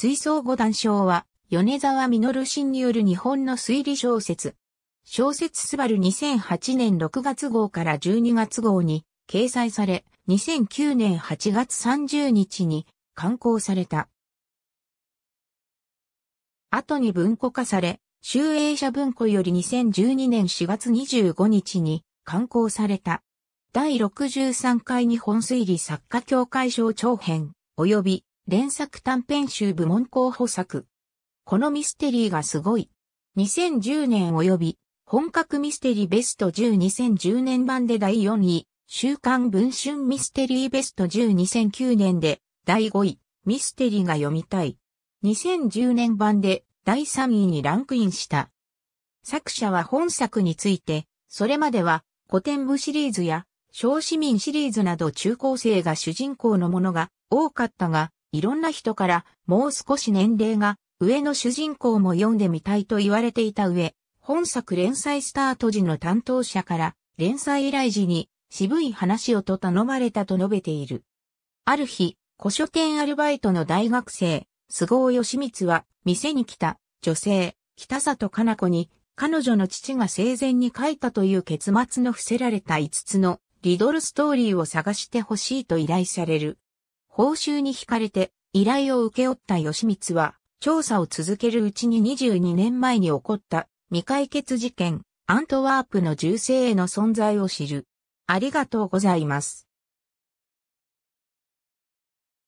追走五段章は、米沢実新による日本の推理小説。小説スバル2008年6月号から12月号に掲載され、2009年8月30日に刊行された。後に文庫化され、集英社文庫より2012年4月25日に刊行された。第63回日本推理作家協会賞長編、及び連作短編集部門候補作。このミステリーがすごい。2010年及び、本格ミステリーベスト10 2010年版で第4位、週刊文春ミステリーベスト10 2009年で第5位、ミステリーが読みたい。2010年版で第3位にランクインした。作者は本作について、それまでは古典部シリーズや小市民シリーズなど中高生が主人公のものが多かったが、いろんな人からもう少し年齢が上の主人公も読んでみたいと言われていた上、本作連載スタート時の担当者から連載依頼時に渋い話をと頼まれたと述べている。ある日、古書店アルバイトの大学生、菅生義光は店に来た女性、北里かな子に彼女の父が生前に書いたという結末の伏せられた5つのリドルストーリーを探してほしいと依頼される。報酬に惹かれて依頼を受け負った義満は、調査を続けるうちに22年前に起こった未解決事件、アントワープの銃声への存在を知る。ありがとうございます。